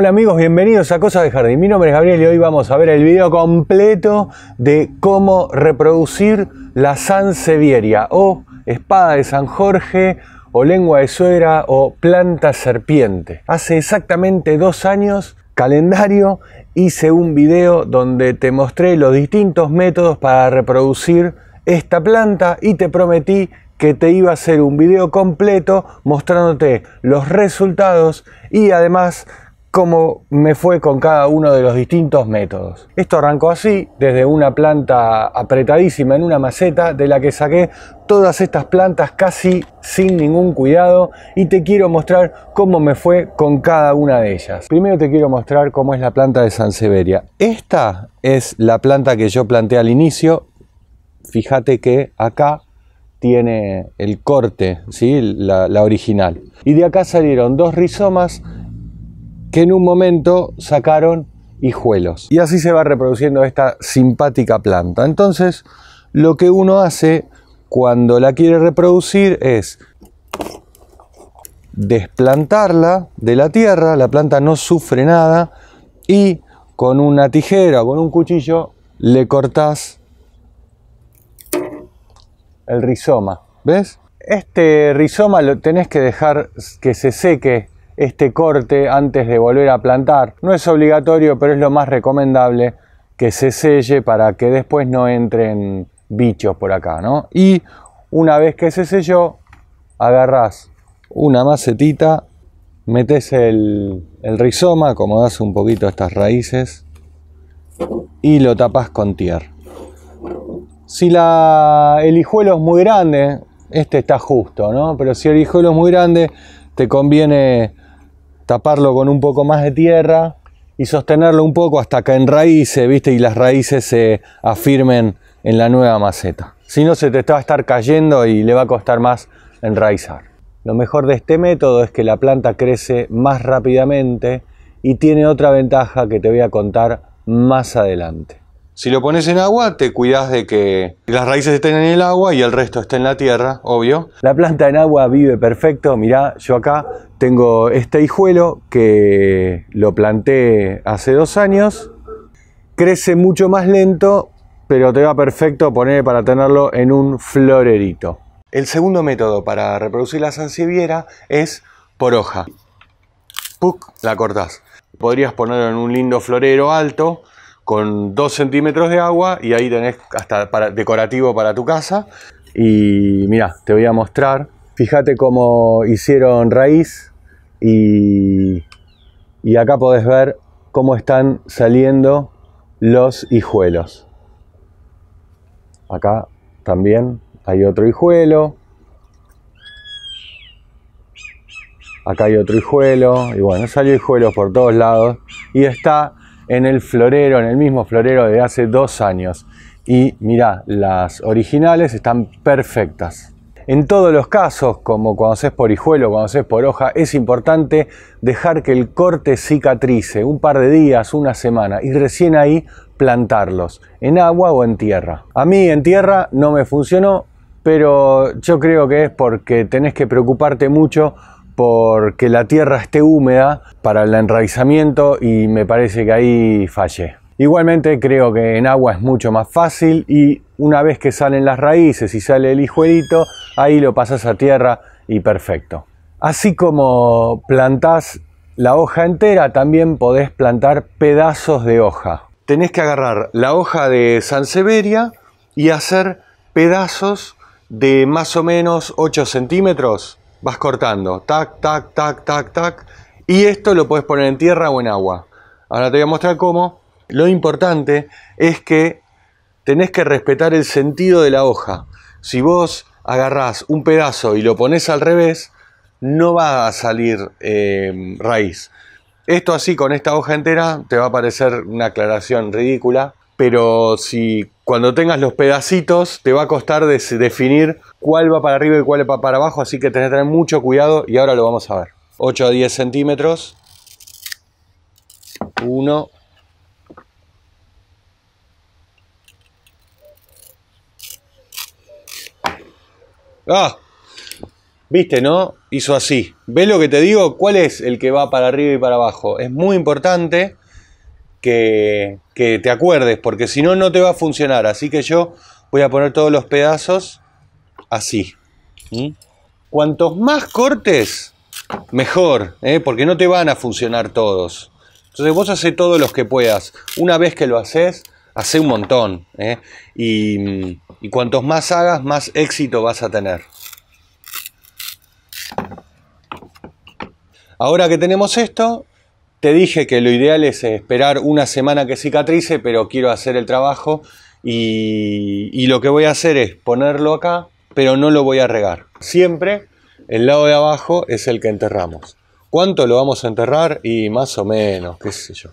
Hola amigos, bienvenidos a Cosas de Jardín. Mi nombre es Gabriel y hoy vamos a ver el video completo de cómo reproducir la sansevieria o espada de San Jorge o lengua de Suera o planta serpiente. Hace exactamente dos años, calendario, hice un video donde te mostré los distintos métodos para reproducir esta planta y te prometí que te iba a hacer un video completo mostrándote los resultados y además cómo me fue con cada uno de los distintos métodos. Esto arrancó así, desde una planta apretadísima en una maceta de la que saqué todas estas plantas casi sin ningún cuidado y te quiero mostrar cómo me fue con cada una de ellas. Primero te quiero mostrar cómo es la planta de Sanseveria. Esta es la planta que yo planté al inicio. Fíjate que acá tiene el corte, ¿sí? la original. Y de acá salieron dos rizomas que en un momento sacaron hijuelos. Y así se va reproduciendo esta simpática planta. Entonces, lo que uno hace cuando la quiere reproducir es desplantarla de la tierra, la planta no sufre nada y con una tijera o con un cuchillo le cortás el rizoma. ¿Ves? Este rizoma lo tenés que dejar que se seque este corte antes de volver a plantar. No es obligatorio, pero es lo más recomendable que se selle para que después no entren bichos por acá, ¿no? Y una vez que se selló, agarras una macetita, metes el, el rizoma, acomodas un poquito estas raíces y lo tapas con tierra. Si la, el hijuelo es muy grande, este está justo, ¿no? Pero si el hijuelo es muy grande, te conviene taparlo con un poco más de tierra y sostenerlo un poco hasta que enraíce, ¿viste? Y las raíces se afirmen en la nueva maceta. Si no, se te va a estar cayendo y le va a costar más enraizar. Lo mejor de este método es que la planta crece más rápidamente y tiene otra ventaja que te voy a contar más adelante. Si lo pones en agua, te cuidas de que las raíces estén en el agua y el resto esté en la tierra, obvio. La planta en agua vive perfecto. Mirá, yo acá tengo este hijuelo que lo planté hace dos años. Crece mucho más lento, pero te va perfecto poner para tenerlo en un florerito. El segundo método para reproducir la sansevieria es por hoja. Puc, la cortás. Podrías ponerlo en un lindo florero alto con 2 centímetros de agua y ahí tenés hasta para, decorativo para tu casa. Y mira, te voy a mostrar. Fíjate cómo hicieron raíz y, y acá podés ver cómo están saliendo los hijuelos. Acá también hay otro hijuelo. Acá hay otro hijuelo. Y bueno, salió hijuelo por todos lados. Y está en el florero, en el mismo florero de hace dos años. Y mira las originales están perfectas. En todos los casos, como cuando es por hijuelo, cuando es por hoja, es importante dejar que el corte cicatrice un par de días, una semana, y recién ahí plantarlos, en agua o en tierra. A mí en tierra no me funcionó, pero yo creo que es porque tenés que preocuparte mucho porque la tierra esté húmeda para el enraizamiento y me parece que ahí fallé. Igualmente creo que en agua es mucho más fácil y una vez que salen las raíces y sale el hijuelito, ahí lo pasas a tierra y perfecto. Así como plantás la hoja entera, también podés plantar pedazos de hoja. Tenés que agarrar la hoja de Sanseveria y hacer pedazos de más o menos 8 centímetros Vas cortando, tac, tac, tac, tac, tac. Y esto lo puedes poner en tierra o en agua. Ahora te voy a mostrar cómo. Lo importante es que tenés que respetar el sentido de la hoja. Si vos agarrás un pedazo y lo pones al revés, no va a salir eh, raíz. Esto así con esta hoja entera te va a parecer una aclaración ridícula, pero si cuando tengas los pedacitos, te va a costar definir cuál va para arriba y cuál va para abajo, así que tenés que tener mucho cuidado y ahora lo vamos a ver. 8 a 10 centímetros. 1. ¡Ah! ¿Viste, no? Hizo así. ¿Ves lo que te digo? ¿Cuál es el que va para arriba y para abajo? Es muy importante que, te acuerdes, porque si no, no te va a funcionar. Así que yo voy a poner todos los pedazos así. Cuantos más cortes, mejor, ¿eh? porque no te van a funcionar todos. Entonces vos haces todos los que puedas. Una vez que lo haces, hace un montón. ¿eh? Y, y cuantos más hagas, más éxito vas a tener. Ahora que tenemos esto, te dije que lo ideal es esperar una semana que cicatrice, pero quiero hacer el trabajo y, lo que voy a hacer es ponerlo acá, pero no lo voy a regar. Siempre el lado de abajo es el que enterramos. ¿Cuánto lo vamos a enterrar? Y más o menos, qué sé yo.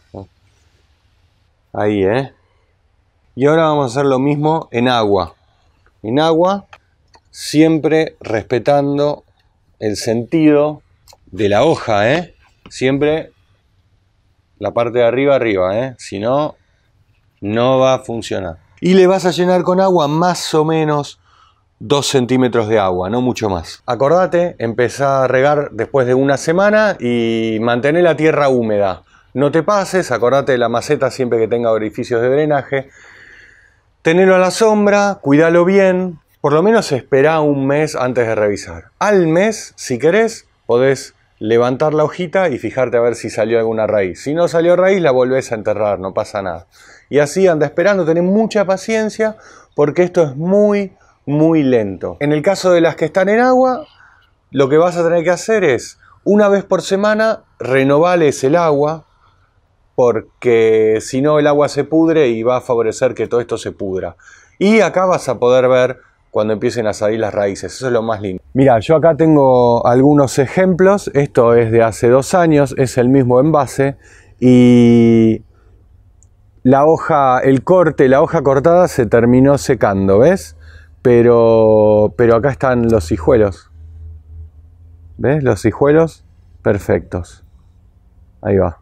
Ahí, ¿eh? Y ahora vamos a hacer lo mismo en agua. En agua, siempre respetando el sentido de la hoja, ¿eh? Siempre la parte de arriba, arriba, ¿eh? Si no, no va a funcionar. Y le vas a llenar con agua más o menos 2 centímetros de agua, no mucho más. Acordate, empezá a regar después de una semana y mantén la tierra húmeda. No te pases, acordate de la maceta siempre que tenga orificios de drenaje. Tenelo a la sombra, cuídalo bien, por lo menos espera un mes antes de revisar. Al mes, si querés, podés levantar la hojita y fijarte a ver si salió alguna raíz. Si no salió raíz, la volvés a enterrar, no pasa nada. Y así anda esperando, tenés mucha paciencia porque esto es muy, muy lento. En el caso de las que están en agua, lo que vas a tener que hacer es una vez por semana renovales el agua porque si no el agua se pudre y va a favorecer que todo esto se pudra. Y acá vas a poder ver cuando empiecen a salir las raíces. Eso es lo más lindo. Mira, yo acá tengo algunos ejemplos. Esto es de hace dos años, es el mismo envase y la hoja, el corte, la hoja cortada se terminó secando, ¿ves? Pero, pero acá están los hijuelos. ¿Ves? Los hijuelos perfectos. Ahí va.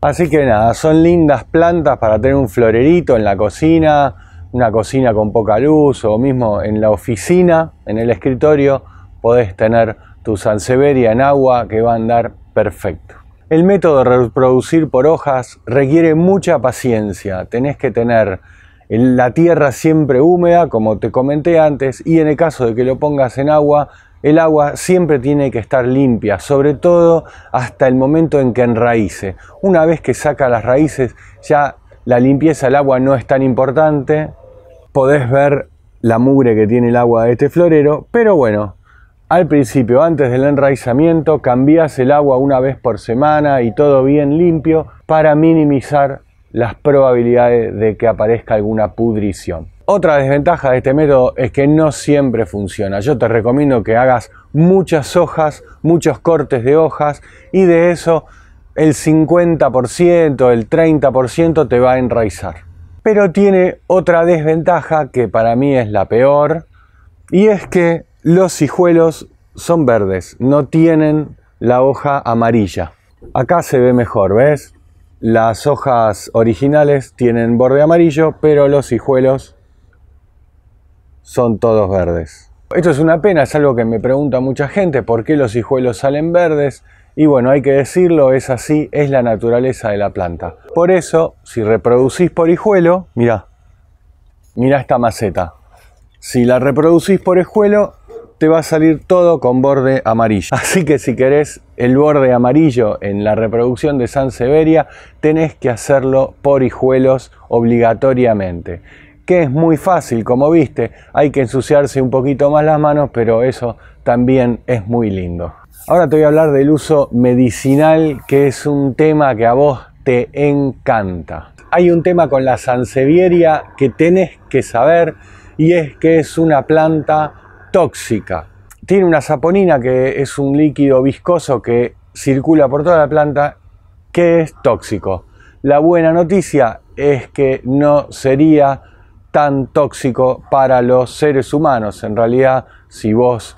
Así que nada, son lindas plantas para tener un florerito en la cocina, una cocina con poca luz o mismo en la oficina, en el escritorio, podés tener tu sanseveria en agua que va a andar perfecto. El método de reproducir por hojas requiere mucha paciencia. Tenés que tener la tierra siempre húmeda, como te comenté antes, y en el caso de que lo pongas en agua, el agua siempre tiene que estar limpia, sobre todo hasta el momento en que enraíce. Una vez que saca las raíces, ya la limpieza del agua no es tan importante, podés ver la mugre que tiene el agua de este florero, pero bueno, al principio, antes del enraizamiento, cambias el agua una vez por semana y todo bien limpio para minimizar las probabilidades de que aparezca alguna pudrición. Otra desventaja de este método es que no siempre funciona. Yo te recomiendo que hagas muchas hojas, muchos cortes de hojas y de eso el 50%, el 30% te va a enraizar pero tiene otra desventaja que para mí es la peor, y es que los hijuelos son verdes, no tienen la hoja amarilla. Acá se ve mejor, ¿ves? Las hojas originales tienen borde amarillo, pero los hijuelos son todos verdes. Esto es una pena, es algo que me pregunta mucha gente, ¿por qué los hijuelos salen verdes? Y bueno, hay que decirlo, es así, es la naturaleza de la planta. Por eso, si reproducís por hijuelo, mira, mira esta maceta. Si la reproducís por hijuelo, te va a salir todo con borde amarillo. Así que si querés el borde amarillo en la reproducción de San Severia, tenés que hacerlo por hijuelos obligatoriamente. Que es muy fácil, como viste, hay que ensuciarse un poquito más las manos, pero eso también es muy lindo. Ahora te voy a hablar del uso medicinal, que es un tema que a vos te encanta. Hay un tema con la sansevieria que tenés que saber y es que es una planta tóxica. Tiene una saponina que es un líquido viscoso que circula por toda la planta que es tóxico. La buena noticia es que no sería tan tóxico para los seres humanos. En realidad, si vos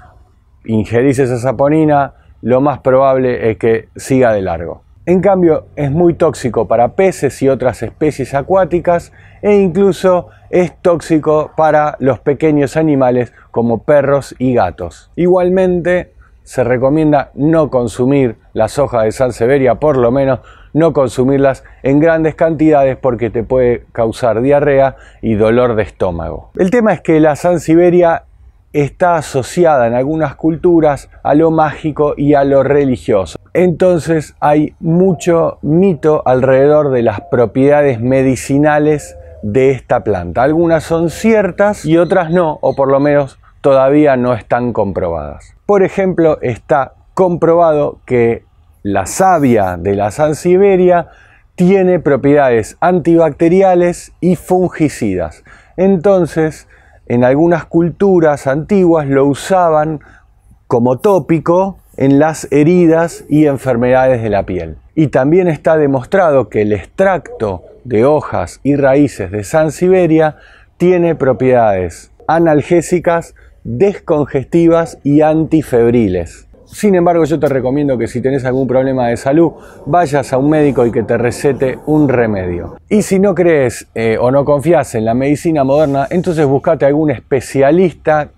ingerís esa saponina, lo más probable es que siga de largo. En cambio, es muy tóxico para peces y otras especies acuáticas e incluso es tóxico para los pequeños animales como perros y gatos. Igualmente, se recomienda no consumir las hojas de Sansevieria, por lo menos no consumirlas en grandes cantidades porque te puede causar diarrea y dolor de estómago. El tema es que la Sansevieria está asociada en algunas culturas a lo mágico y a lo religioso. Entonces hay mucho mito alrededor de las propiedades medicinales de esta planta. Algunas son ciertas y otras no, o por lo menos todavía no están comprobadas. Por ejemplo, está comprobado que la savia de la Sansiberia tiene propiedades antibacteriales y fungicidas. Entonces, en algunas culturas antiguas lo usaban como tópico en las heridas y enfermedades de la piel. Y también está demostrado que el extracto de hojas y raíces de San Siberia tiene propiedades analgésicas, descongestivas y antifebriles. Sin embargo, yo te recomiendo que si tenés algún problema de salud, vayas a un médico y que te recete un remedio. Y si no crees eh, o no confías en la medicina moderna, entonces buscate algún especialista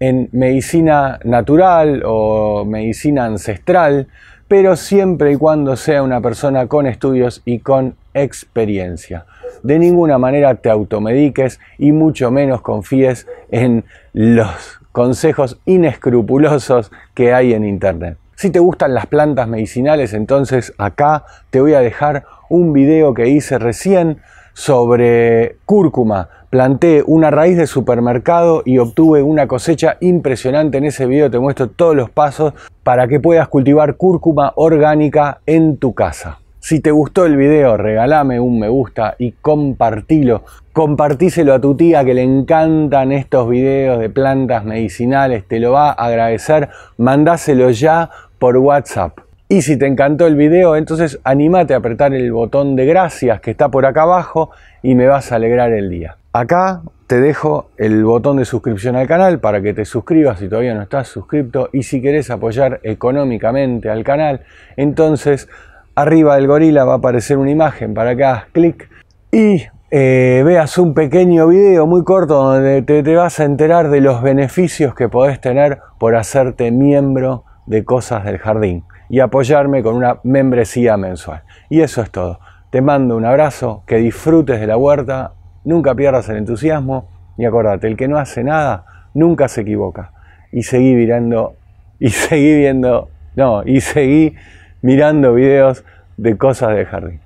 en medicina natural o medicina ancestral, pero siempre y cuando sea una persona con estudios y con experiencia. De ninguna manera te automediques y mucho menos confíes en los consejos inescrupulosos que hay en Internet. Si te gustan las plantas medicinales, entonces acá te voy a dejar un video que hice recién sobre cúrcuma. Planté una raíz de supermercado y obtuve una cosecha impresionante. En ese video te muestro todos los pasos para que puedas cultivar cúrcuma orgánica en tu casa. Si te gustó el video, regálame un me gusta y compartilo. Compartíselo a tu tía que le encantan estos videos de plantas medicinales, te lo va a agradecer. Mandáselo ya por WhatsApp. Y si te encantó el video, entonces anímate a apretar el botón de gracias que está por acá abajo y me vas a alegrar el día. Acá te dejo el botón de suscripción al canal para que te suscribas si todavía no estás suscrito y si querés apoyar económicamente al canal, entonces arriba del gorila va a aparecer una imagen para que hagas clic y eh, veas un pequeño video muy corto donde te, vas a enterar de los beneficios que podés tener por hacerte miembro de Cosas del Jardín y apoyarme con una membresía mensual. Y eso es todo. Te mando un abrazo, que disfrutes de la huerta, nunca pierdas el entusiasmo y acordate, el que no hace nada nunca se equivoca. Y seguí mirando y seguí viendo, no, y seguí mirando videos de cosas de jardín.